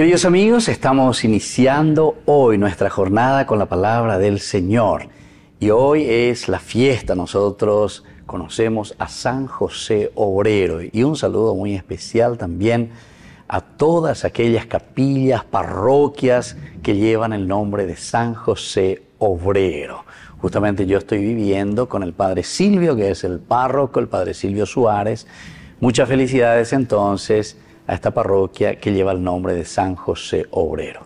Queridos amigos, estamos iniciando hoy nuestra jornada con la palabra del Señor. Y hoy es la fiesta. Nosotros conocemos a San José Obrero. Y un saludo muy especial también a todas aquellas capillas, parroquias que llevan el nombre de San José Obrero. Justamente yo estoy viviendo con el Padre Silvio, que es el párroco, el Padre Silvio Suárez. Muchas felicidades entonces a esta parroquia que lleva el nombre de San José Obrero.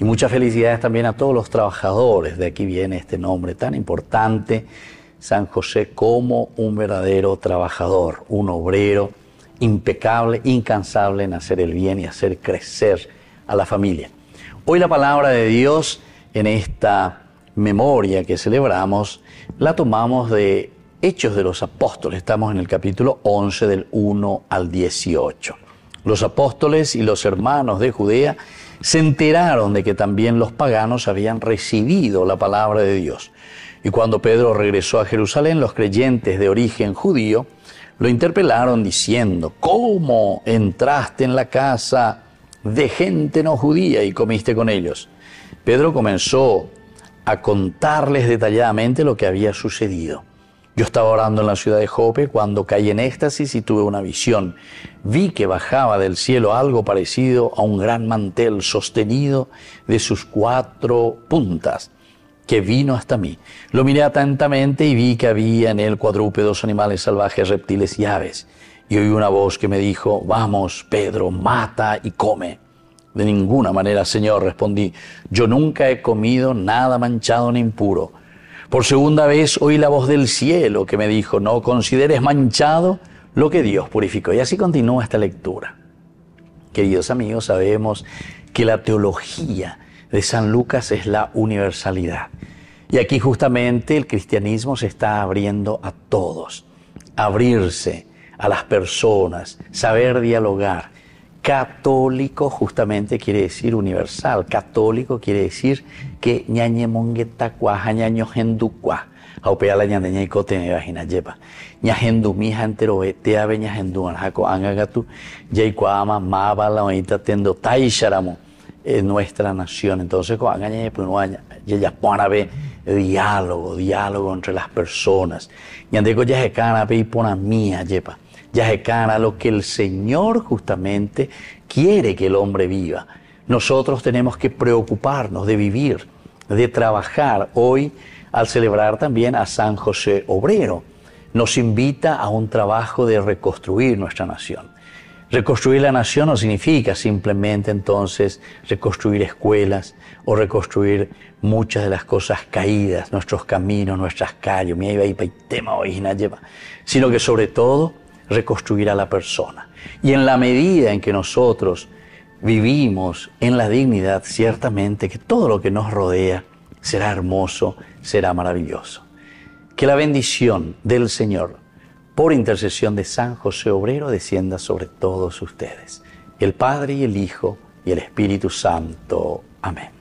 Y muchas felicidades también a todos los trabajadores, de aquí viene este nombre tan importante, San José como un verdadero trabajador, un obrero impecable, incansable en hacer el bien y hacer crecer a la familia. Hoy la palabra de Dios en esta memoria que celebramos la tomamos de Hechos de los Apóstoles. Estamos en el capítulo 11 del 1 al 18. Los apóstoles y los hermanos de Judea se enteraron de que también los paganos habían recibido la palabra de Dios. Y cuando Pedro regresó a Jerusalén, los creyentes de origen judío lo interpelaron diciendo, ¿cómo entraste en la casa de gente no judía y comiste con ellos? Pedro comenzó a contarles detalladamente lo que había sucedido. Yo estaba orando en la ciudad de Jope cuando caí en éxtasis y tuve una visión. Vi que bajaba del cielo algo parecido a un gran mantel sostenido de sus cuatro puntas que vino hasta mí. Lo miré atentamente y vi que había en él cuadrúpedos, animales salvajes, reptiles y aves. Y oí una voz que me dijo, vamos, Pedro, mata y come. De ninguna manera, Señor, respondí, yo nunca he comido nada manchado ni impuro por segunda vez oí la voz del cielo que me dijo, no consideres manchado lo que Dios purificó. Y así continúa esta lectura. Queridos amigos, sabemos que la teología de San Lucas es la universalidad. Y aquí justamente el cristianismo se está abriendo a todos, abrirse a las personas, saber dialogar, Católico justamente quiere decir universal. Católico quiere decir que ñañe hendu jañaño genducua. la ñandeña y cote me vagina yepa. hendu mija entero betea be gatu anjaco angagatu. ama maba la oita tendo taisharamo. Eh, nuestra nación. Entonces, con angaña y punuaña, pues yella be diálogo, diálogo entre las personas. Y Ya Yajekana, la mía, Yepa. Yajekana, lo que el Señor justamente quiere que el hombre viva. Nosotros tenemos que preocuparnos de vivir, de trabajar. Hoy, al celebrar también a San José Obrero, nos invita a un trabajo de reconstruir nuestra nación. Reconstruir la nación no significa simplemente entonces reconstruir escuelas o reconstruir muchas de las cosas caídas, nuestros caminos, nuestras calles, sino que sobre todo reconstruir a la persona. Y en la medida en que nosotros vivimos en la dignidad, ciertamente que todo lo que nos rodea será hermoso, será maravilloso. Que la bendición del Señor por intercesión de San José Obrero, descienda sobre todos ustedes. El Padre y el Hijo y el Espíritu Santo. Amén.